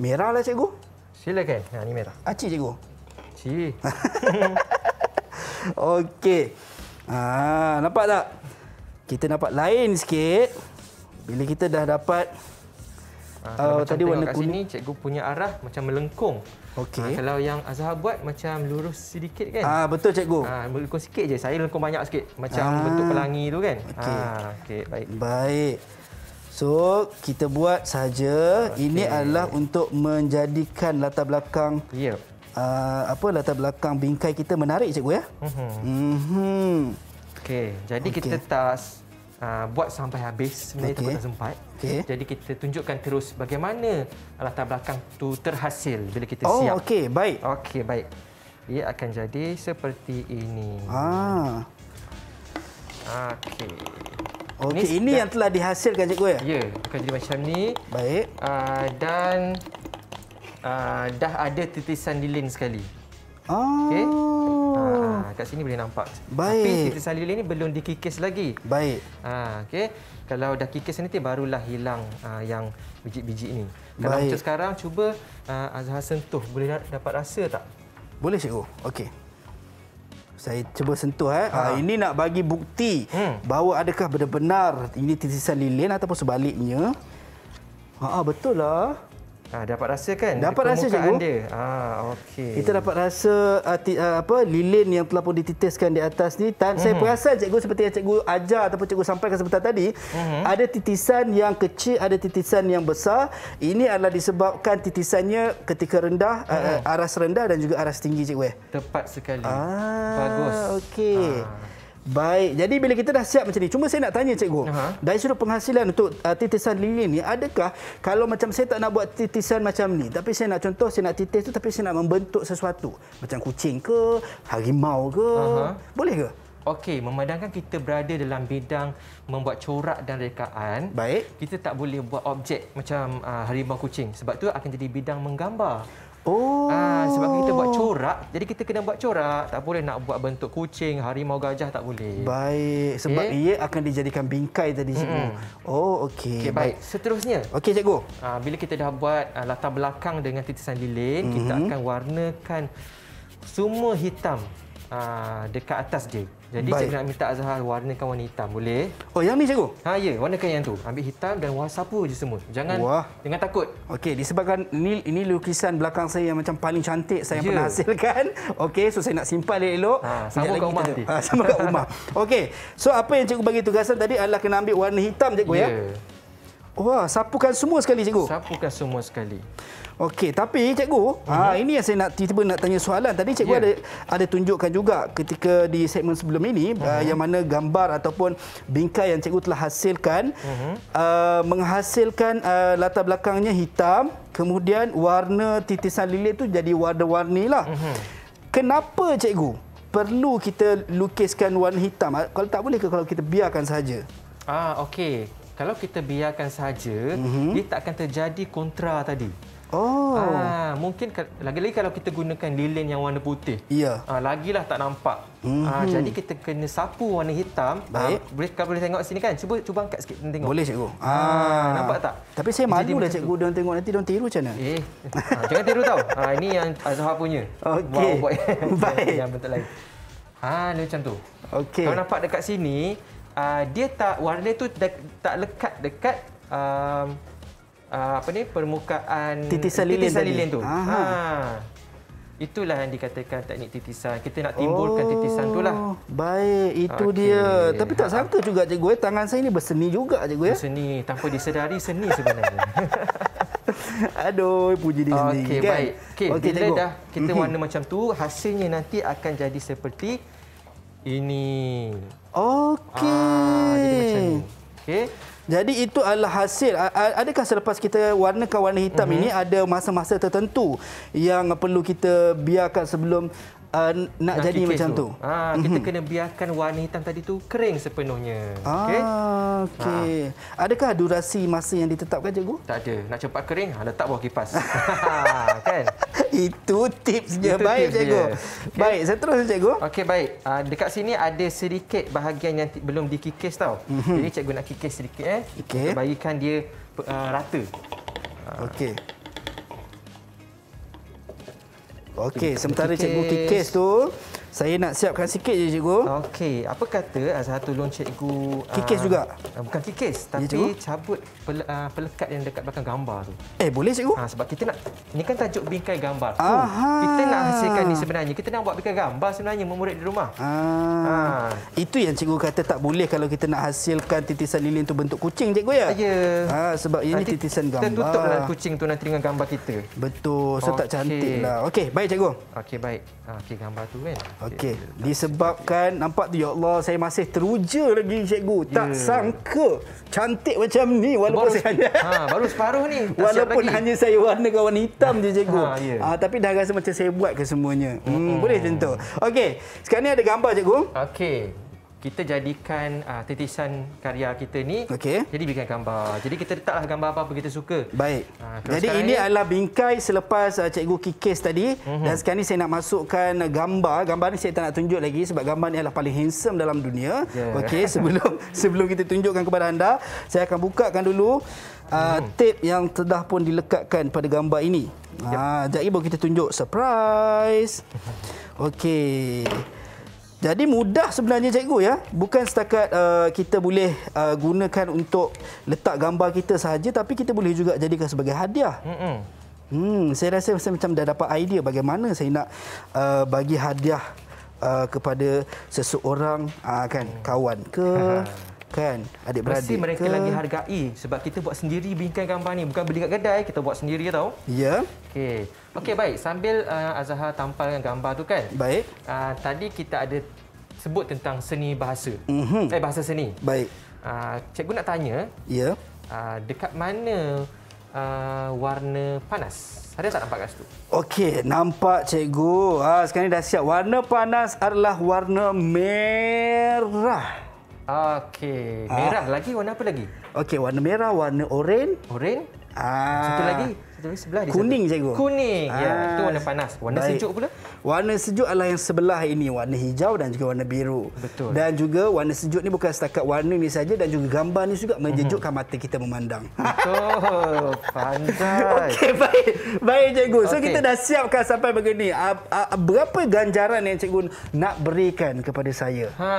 merah lah cikgu. Silakan. Ha ni merah. Aci cikgu. Aci. *laughs* *laughs* Okey. Ah, nampak tak? kita dapat lain sikit bila kita dah dapat ha, uh, tadi warna kat kuning. sini cikgu punya arah macam melengkung. Okey. Ha, kalau yang Azhar buat macam lurus sedikit kan? Ah ha, betul cikgu. Ah ha, melengkung sikit je. Saya lengkung banyak sikit macam ha. bentuk pelangi tu kan? Okey. Ha, okey baik. Baik. So kita buat saja. Okay. Ini adalah untuk menjadikan latar belakang. Ya. Yep. Uh, apa latar belakang bingkai kita menarik cikgu ya? Mhm. Mm mhm. Mm Okey, jadi okay. kita tas uh, buat sampai habis sebenarnya okay. tak sempat. Okay. Jadi kita tunjukkan terus bagaimana latar belakang tu terhasil bila kita oh, siap. Oh okey, baik. Okey, baik. Ia akan jadi seperti ini. Ah. Okey. Okey, ini, ini yang telah dihasilkan cikgu ya? Ya, akan jadi macam ni. Baik. Uh, dan uh, dah ada titisan lilin sekali. Ah. Okey. Ah, kat sini boleh nampak. Baik. Tapi titik salib ini belum dikikis lagi. Baik. Ha, okey. Kalau dah kikis nanti barulah hilang ha, yang biji-biji ini. Kalau Baik. macam sekarang cuba ha, Azhar sentuh boleh dapat rasa tak? Boleh cikgu. Okey. Saya cuba sentuh eh. Ha. Ha, ini nak bagi bukti hmm. bahawa adakah benar-benar ini titisan lilin ataupun sebaliknya. Ha, betul lah. Ah, dapat rasa kan? Dapat rasa cikgu. Dia. Ah, okey. Kita dapat rasa uh, uh, apa lilin yang telah pun dititiskan di atas ni. Tan hmm. saya mhm. perasan cikgu seperti yang cikgu ajar ataupun cikgu sampaikan sebentar tadi, hmm. ada titisan yang kecil, ada titisan yang besar. Ini adalah disebabkan titisannya ketika rendah, hmm. uh, aras rendah dan juga aras tinggi cikgu. Eh? Tepat sekali. Ah, Bagus. Okey. Ah. Baik. Jadi bila kita dah siap macam ni, cuma saya nak tanya cikgu. Uh-huh. Dari sudut penghasilan untuk uh, titisan lilin ni, adakah kalau macam saya tak nak buat titisan macam ni, tapi saya nak contoh saya nak titis tu tapi saya nak membentuk sesuatu, macam kucing ke, harimau ke, uh-huh. boleh ke? Okey, memandangkan kita berada dalam bidang membuat corak dan rekaan, Baik. kita tak boleh buat objek macam uh, harimau kucing. Sebab tu akan jadi bidang menggambar. Oh. Ah, sebab kita buat corak, jadi kita kena buat corak. Tak boleh nak buat bentuk kucing, harimau, gajah tak boleh. Baik. Sebab okay. ia akan dijadikan bingkai tadi cikgu. Mm -hmm. Oh, okey. Okay, baik. baik. Seterusnya. Okey, cikgu. Ah, bila kita dah buat ah, latar belakang dengan titisan lilin, mm -hmm. kita mm-hmm. akan warnakan semua hitam uh, dekat atas dia. Jadi Baik. cikgu nak minta Azhar warnakan warna hitam boleh? Oh yang ni cikgu? Ha ya, warnakan yang tu. Ambil hitam dan warna sapu je semua. Jangan Wah. jangan takut. Okey, disebabkan ini ini lukisan belakang saya yang macam paling cantik saya yeah. pernah hasilkan. *laughs* Okey, so saya nak simpan dia elok. Ha, ha, sama kat rumah Ha, sama kat rumah. Okey. So apa yang cikgu bagi tugasan tadi adalah kena ambil warna hitam cikgu yeah. ya. Wah, sapukan semua sekali cikgu. Sapukan semua sekali. Okey, tapi cikgu, uh ah, -huh. Mhm. ha ini yang saya nak tiba-tiba nak tanya soalan. Tadi cikgu yeah. ada ada tunjukkan juga ketika di segmen sebelum ini uh ah, -huh. Mhm. yang mana gambar ataupun bingkai yang cikgu telah hasilkan uh -huh. uh, menghasilkan uh, latar belakangnya hitam, kemudian warna titisan lilin itu jadi warna-warnilah. Uh mhm. -huh. Kenapa cikgu perlu kita lukiskan warna hitam? Kalau tak boleh ke kalau kita biarkan saja? Ah, okey. Kalau kita biarkan saja, mm -hmm. dia tak akan terjadi kontra tadi. Oh. Ha, mungkin lagi-lagi kalau kita gunakan lilin yang warna putih. Ya. Ha, lagilah tak nampak. Mm-hmm. Ha, jadi kita kena sapu warna hitam. Baik. Ha, boleh, kalau boleh tengok sini kan? Cuba cuba angkat sikit tengok. Boleh cikgu. Ha. ha nampak tak? Tapi saya malu dah cikgu dah tengok nanti dia tiru macam mana. Eh. Ha, jangan tiru tau. Ha, ini yang Azhar punya. Okey. Wow, buat *laughs* Baik. yang bentuk lain. Ha, dia macam tu. Okey. Kalau nampak dekat sini, uh, dia tak warna tu tak lekat dekat uh, uh, apa ni permukaan titisan lilin, titisan lilin tu. Aha. Ha. Itulah yang dikatakan teknik titisan. Kita nak timbulkan oh, titisan lah. Baik, itu okay. dia. Tapi tak sangka juga cikgu ya, tangan saya ini berseni juga cikgu ya. Berseni, tanpa disedari seni sebenarnya. *laughs* Aduh, puji diri sendiri. Okey, kan? baik. Okey, okay, bila cikgu. dah kita mhm. warna macam tu, hasilnya nanti akan jadi seperti ini. Okey. Ah, jadi macam ni. Okey. Jadi itu adalah hasil adakah selepas kita warnakan warna hitam mm-hmm. ini ada masa-masa tertentu yang perlu kita biarkan sebelum uh, nak, nak jadi macam tu. tu. Ha, kita mm-hmm. *laughs* kena biarkan warna hitam tadi tu kering sepenuhnya. Ah, okey. Okay. Ha. Ah. Adakah durasi masa yang ditetapkan cikgu? Tak ada. Nak cepat kering, letak bawah kipas. *laughs* *laughs* kan? Itu tipsnya Itu baik tipsnya. cikgu. Okay. Baik, saya terus cikgu. Okey, baik. Uh, dekat sini ada sedikit bahagian yang t- belum dikikis tau. Mm-hmm. Jadi cikgu nak kikis sedikit eh. Okay. Bagikan dia uh, rata. Okey. Okey, sementara Cikgu Kikis tu saya nak siapkan sikit je cikgu. Okey, apa kata ah, satu lon cikgu kikis uh, ah, juga. Ah, bukan kikis ya, tapi ya, cabut pel, uh, pelekat yang dekat belakang gambar tu. Eh, boleh cikgu? Ha, sebab kita nak ni kan tajuk bingkai gambar. tu. kita nak hasilkan ni sebenarnya. Kita nak buat bingkai gambar sebenarnya memurid di rumah. Ha. Itu yang cikgu kata tak boleh kalau kita nak hasilkan titisan lilin tu bentuk kucing cikgu ya? Ya. Ha, sebab ini nanti titisan gambar. Kita tutuplah kucing tu nanti dengan gambar kita. Betul, so okay. tak cantiklah. Okey, baik cikgu. Okey, baik. Ha, okey gambar tu kan. Okey, disebabkan nampak tu ya Allah saya masih teruja lagi cikgu. Tak yeah. sangka cantik macam ni walaupun baru, ha, saya hanya ha, baru separuh ni. Walaupun hanya saya warna kawan hitam je cikgu. Ha, yeah. Ya. ha, tapi dah rasa macam saya buat ke semuanya. Hmm, hmm. boleh tentu. Okey, sekarang ni ada gambar cikgu. Okey kita jadikan uh, titisan karya kita ni okay. jadi bingkai gambar. Jadi kita letaklah gambar apa-apa kita suka. Baik. Uh, jadi ini ya. adalah bingkai selepas uh, cikgu kikis tadi mm-hmm. dan sekarang ni saya nak masukkan gambar. Gambar ni saya tak nak tunjuk lagi sebab gambar ni adalah paling handsome dalam dunia. Yeah. Okey, sebelum *laughs* sebelum kita tunjukkan kepada anda, saya akan bukakan dulu uh, mm. tape yang telah pun dilekatkan pada gambar ini. Ha, uh, jadi baru kita tunjuk surprise. *laughs* Okey. Jadi mudah sebenarnya cikgu ya. Bukan setakat uh, kita boleh uh, gunakan untuk letak gambar kita sahaja tapi kita boleh juga jadikan sebagai hadiah. Hmm. Hmm, saya rasa saya macam dah dapat idea bagaimana saya nak uh, bagi hadiah uh, kepada seseorang uh, kan hmm. kawan ke *laughs* kan adik beradik mesti mereka ke? lagi hargai sebab kita buat sendiri bingkai gambar ni bukan beli kat kedai kita buat sendiri tau ya yeah. okey Okey baik, sambil uh, Azhar yang gambar tu kan. Baik. Uh, tadi kita ada sebut tentang seni bahasa. Mhm. Eh bahasa seni. Baik. Uh, cikgu nak tanya. Ya. Yeah. Uh, dekat mana uh, warna panas? Ada tak nampak kat situ? Okey, nampak cikgu. Ha, sekarang ni dah siap. Warna panas adalah warna merah. Okey, ah. merah ah. lagi warna apa lagi? Okey, warna merah, warna oren. Oren? Ah. Satu lagi sebelah dia kuning satu. cikgu. Kuning. Ya, ah, itu warna panas. Warna Baik. sejuk pula. Warna sejuk adalah yang sebelah ini warna hijau dan juga warna biru. Betul. Dan juga warna sejuk ni bukan setakat warna ni saja dan juga gambar ni juga menjejukkan mm mata kita memandang. Betul. Pandai. *laughs* Okey, baik. Baik cikgu. So okay. kita dah siapkan sampai begini. Ah, ah, berapa ganjaran yang cikgu nak berikan kepada saya? Ha.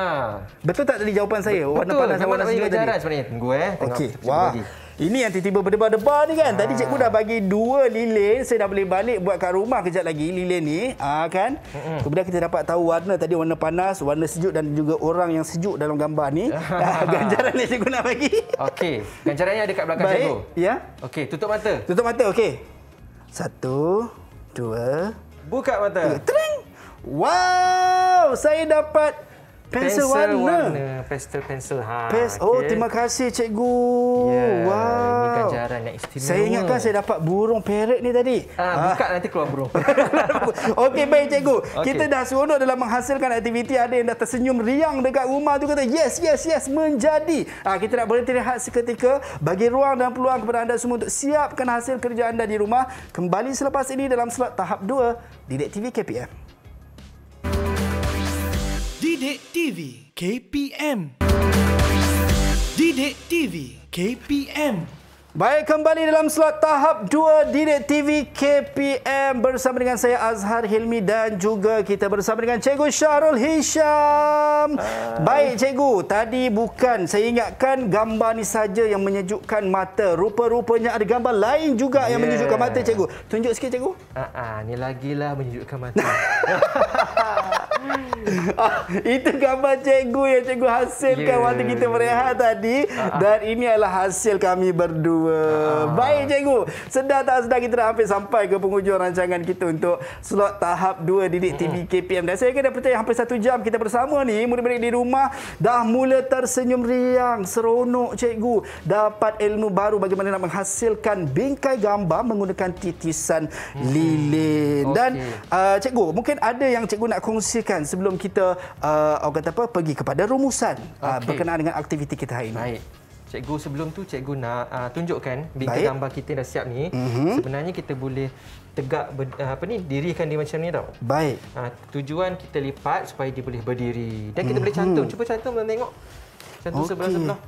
Betul tak tadi jawapan saya? Betul. Warna panas Memang warna sejuk tadi. Betul. Ganjaran sebenarnya. Tunggu eh. Okey. Wow. Bagi. Ini yang tiba-tiba berdebar-debar ni kan. Tadi ah. cikgu dah bagi dua lilin. Saya dah boleh balik buat kat rumah kejap lagi lilin ni. Aa, ah, kan? Kemudian kita dapat tahu warna tadi warna panas, warna sejuk dan juga orang yang sejuk dalam gambar ni. *laughs* Ah, ganjaran yang cikgu nak bagi. Okey. Ganjarannya ada kat belakang Baik. cikgu. Baik. Ya. Okey. Tutup mata. Tutup mata. Okey. Satu. Dua. Buka mata. Tereng. Wow. Saya dapat... Pencil warna. warna. Pastel pensel. Ha, Pes- okay. Oh, terima kasih cikgu. yeah, kan wow. ini ganjaran yang istimewa. Saya ingatkan saya dapat burung parrot ni tadi. Ah, ha, buka nanti keluar burung. *laughs* Okey, baik cikgu. Okay. Kita dah seronok dalam menghasilkan aktiviti. Ada yang dah tersenyum riang dekat rumah tu kata, yes, yes, yes, menjadi. Ha, kita nak berhenti rehat seketika. Bagi ruang dan peluang kepada anda semua untuk siapkan hasil kerja anda di rumah. Kembali selepas ini dalam slot tahap 2 di TV KPM. Didik TV KPM Didik TV KPM Baik, kembali dalam slot tahap 2 Didik TV KPM bersama dengan saya Azhar Hilmi dan juga kita bersama dengan Cikgu Syarul Hisham. Hai. Baik, Cikgu. Tadi bukan saya ingatkan gambar ni saja yang menyejukkan mata. Rupa-rupanya ada gambar lain juga yang yeah. menyejukkan mata, Cikgu. Tunjuk sikit, Cikgu. Ha ah, uh-uh, ni lagilah menyejukkan mata. *laughs* *laughs* *laughs* itu gambar cikgu yang cikgu hasilkan yeah. waktu kita berehat tadi uh-huh. dan ini adalah hasil kami berdua. Uh-huh. Baik cikgu, sedar tak sedar kita dah hampir sampai ke penghujung rancangan kita untuk slot tahap 2 didik uh-huh. TBKPM dan saya kena percaya hampir satu jam kita bersama ni murid-murid di rumah dah mula tersenyum riang, seronok cikgu dapat ilmu baru bagaimana nak menghasilkan bingkai gambar menggunakan titisan uh-huh. lilin okay. dan uh, cikgu mungkin ada yang cikgu nak kongsikan sebelum kita kita uh, orang kata apa pergi kepada rumusan okay. uh, berkenaan dengan aktiviti kita hari ini. Baik. Cikgu sebelum tu cikgu nak uh, tunjukkan bila gambar kita dah siap ni. Mm-hmm. Sebenarnya kita boleh tegak ber, uh, apa ni dirikan dia macam ni tau. Baik. Uh, tujuan kita lipat supaya dia boleh berdiri. Dan kita mm-hmm. boleh mhm. cantum. Cuba cantum dan tengok. Cantum okay. sebelah-sebelah.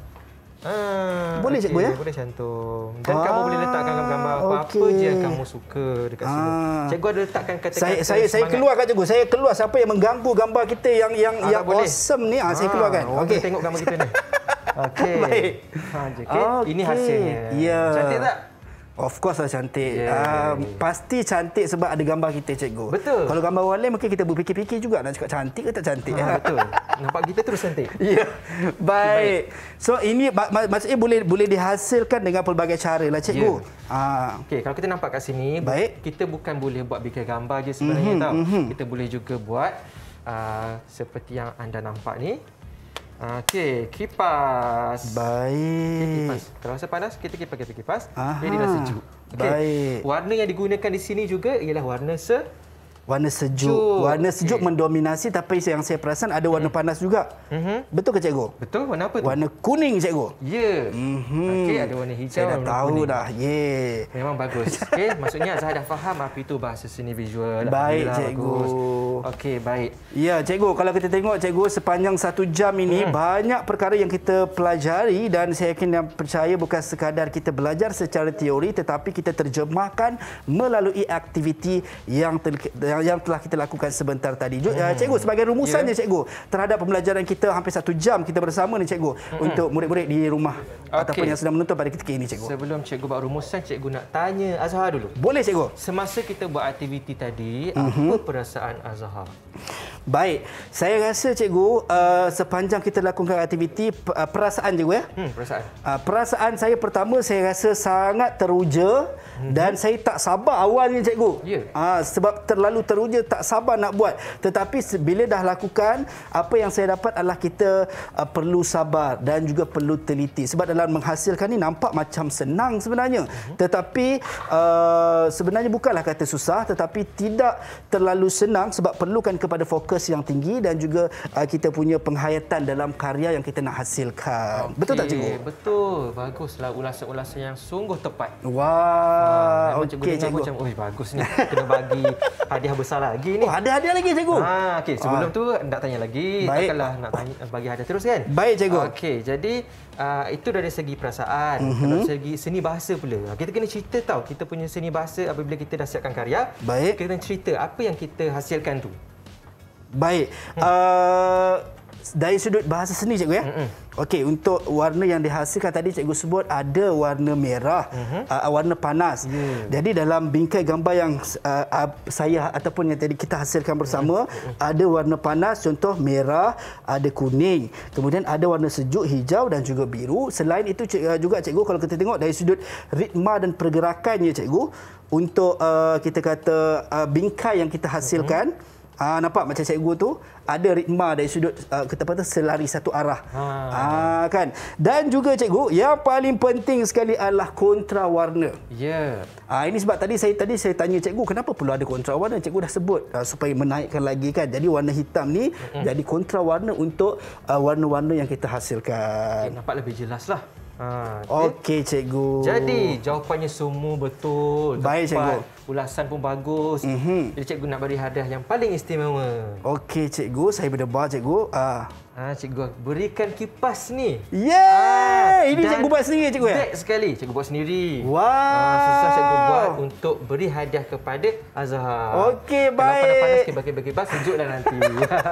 Ah, boleh okay, cikgu ya? Eh? Boleh cantum. Dan ah, kamu boleh ah, letakkan gambar-gambar apa-apa okay. je yang kamu suka dekat ah. sini. Cikgu ada letakkan kata-kata saya, saya, semangat. Saya keluar kat cikgu. Saya keluar siapa yang mengganggu gambar kita yang yang, ah, yang awesome ni. Ah, saya ah, keluarkan. Okey. Okay. Tengok gambar kita ni. *laughs* Okey. Baik. Ha, okay. okay. Ini hasilnya. Yeah. Cantik tak? Of course lah cantik. Yeah. Uh, pasti cantik sebab ada gambar kita cikgu. Betul. Kalau gambar orang lain mungkin kita berfikir-fikir juga nak cakap cantik atau tak cantik. Ha, betul. Nampak kita terus cantik. *laughs* Ya. Yeah. Baik. Baik. So ini maksudnya boleh boleh dihasilkan dengan pelbagai cara lah cikgu. Yeah. Ya. Uh. Okey kalau kita nampak kat sini. Baik. Kita bukan boleh buat bikin gambar je sebenarnya mm-hmm, tau. Mm-hmm. Kita boleh juga buat uh, seperti yang anda nampak ni. Okey, kipas. Baik. Okay, kipas. Kalau rasa panas, kita kipas, kipas, kipas. Aha. Jadi sejuk. Okay. Baik. Warna yang digunakan di sini juga ialah warna se warna sejuk. sejuk. Warna sejuk okay. mendominasi tapi yang saya perasan ada warna hmm. panas juga. Hmm. Betul ke cikgu? Betul. Warna apa tu? Warna kuning cikgu. Ya. Yeah. Hmm. Okey ada warna hijau saya dah tahu kuning. dah. Ye. Yeah. Memang bagus. *laughs* Okey, maksudnya saya dah faham apa itu bahasa seni visual. Baik cikgu. Okey, baik. Ya, cikgu, kalau kita tengok cikgu sepanjang satu jam ini hmm. banyak perkara yang kita pelajari dan saya yakin dan percaya bukan sekadar kita belajar secara teori tetapi kita terjemahkan melalui aktiviti yang ter yang, yang telah kita lakukan sebentar tadi. Jod, eh, hmm. Cikgu, sebagai rumusannya yeah. cikgu terhadap pembelajaran kita hampir satu jam kita bersama ni cikgu hmm. untuk murid-murid di rumah okay. ataupun yang sedang menonton pada ketika ini cikgu. Sebelum cikgu buat rumusan, cikgu nak tanya Azhar dulu. Boleh cikgu. Semasa kita buat aktiviti tadi, hmm. apa mhm. perasaan Azhar? Baik, saya rasa cikgu uh, sepanjang kita lakukan aktiviti eh, perasaan cikgu ya. Hmm, perasaan. Uh, perasaan saya pertama saya rasa sangat teruja. Uh, Mhm. dan saya tak sabar awalnya cikgu. Yeah. Ha, sebab terlalu teruja tak sabar nak buat. Tetapi bila dah lakukan, apa yang saya dapat adalah kita uh, perlu sabar dan juga perlu teliti. Sebab dalam menghasilkan ini nampak macam senang sebenarnya. Uh mhm. -huh. Tetapi uh, sebenarnya bukanlah kata susah tetapi tidak terlalu senang sebab perlukan kepada fokus yang tinggi dan juga uh, kita punya penghayatan dalam karya yang kita nak hasilkan. Okay. Betul tak cikgu? Betul. Baguslah ulasan-ulasan yang sungguh tepat. Wah. Wow. Ah, okay, cikgu, cikgu. macam, oh, bagus ni. Kena bagi hadiah besar lagi ni. Oh, ada hadiah lagi, cikgu. Ah, okay, sebelum ah. tu, nak tanya lagi. Baik. Takkanlah nak tanya, bagi hadiah terus, kan? Baik, cikgu. Okey, jadi uh, itu dari segi perasaan. Mm-hmm. Dari segi seni bahasa pula. Ah, kita kena cerita tahu kita punya seni bahasa apabila kita dah siapkan karya. Baik. Kita kena cerita apa yang kita hasilkan tu. Baik. Hmm. Uh, dari sudut bahasa seni cikgu ya. Mm-hmm. Okey, untuk warna yang dihasilkan tadi cikgu sebut ada warna merah, mm-hmm. uh, warna panas. Yeah. Jadi dalam bingkai gambar yang uh, uh, saya ataupun yang tadi kita hasilkan bersama mm-hmm. mm-hmm. ada warna panas contoh merah, ada kuning, kemudian ada warna sejuk hijau dan juga biru. Selain itu cikgu uh, juga cikgu kalau kita tengok dari sudut ritma dan pergerakannya cikgu untuk uh, kita kata uh, bingkai yang kita hasilkan mm-hmm. Ah nampak macam cikgu tu ada ritma dari sudut uh, ah, ketepatan selari satu arah. Ha. Ah kan. Dan juga cikgu yang paling penting sekali adalah kontra warna. Ya. Yeah. Ah ini sebab tadi saya tadi saya tanya cikgu kenapa perlu ada kontra warna cikgu dah sebut uh, supaya menaikkan lagi kan. Jadi warna hitam ni mm-hmm. jadi kontra warna untuk uh, warna-warna yang kita hasilkan. Okay, nampak lebih jelaslah. Ha. Okey cikgu. Jadi jawapannya semua betul. Baik cikgu ulasan pun bagus. Mm-hmm. Jadi cikgu nak beri hadiah yang paling istimewa. Okey cikgu, saya berdebar cikgu. Ah. Ah cikgu berikan kipas ni. Yeay! Ah, ini cikgu buat sendiri cikgu ya? Best sekali. Cikgu buat sendiri. Ah, wow. Ah, susah cikgu buat untuk beri hadiah kepada Azhar. Okey, baik. Kalau panas-panas bagi kipas sejuklah nanti.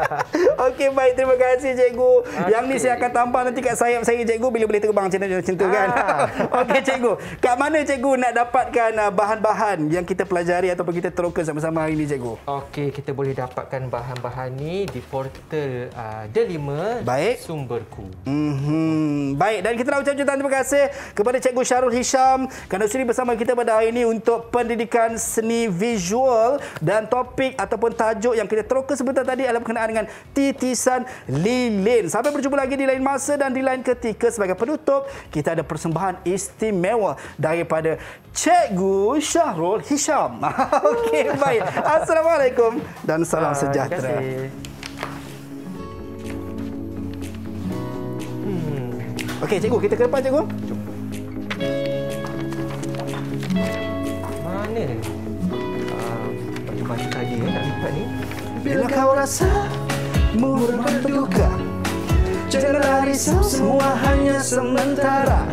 *laughs* Okey, baik. Terima kasih cikgu. Okay. Yang ni saya akan tambah nanti kat sayap saya cikgu bila boleh terbang cinta-cinta kan. Ah. *laughs* Okey cikgu. Kat mana cikgu nak dapatkan ah, bahan-bahan yang kita kita pelajari ataupun kita teroka sama-sama hari ini cikgu. Okey, kita boleh dapatkan bahan-bahan ini di portal ah, Delima uh, Baik. Sumberku. Hmm. Baik dan kita nak ucap jutaan terima kasih kepada cikgu Syarul Hisham kerana sudi bersama kita pada hari ini untuk pendidikan seni visual dan topik ataupun tajuk yang kita teroka sebentar tadi adalah berkenaan dengan titisan lilin. Sampai berjumpa lagi di lain masa dan di lain ketika sebagai penutup kita ada persembahan istimewa daripada cikgu Syahrul Hisham. Syam. *laughs* Okey, baik. Assalamualaikum dan salam ah, sejahtera. Terima kasih. Hmm. Okey, cikgu, kita ke depan, cikgu. Mana? Ah, Baca-baca tadi eh, nak lipat ni. Bila kau rasa murah berduka, jangan lari semua hanya sementara.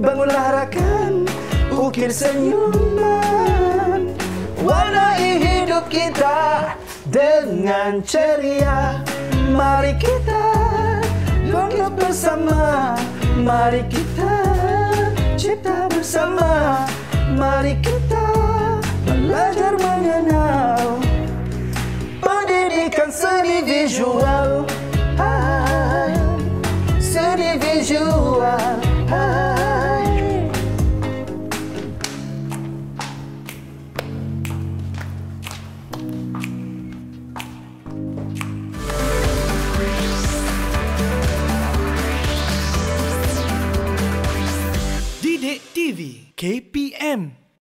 Bangunlah rakan, ukir senyuman warnai hidup kita dengan ceria Mari kita bangga bersama Mari kita cipta bersama Mari kita belajar mengenal Pendidikan seni visual KPM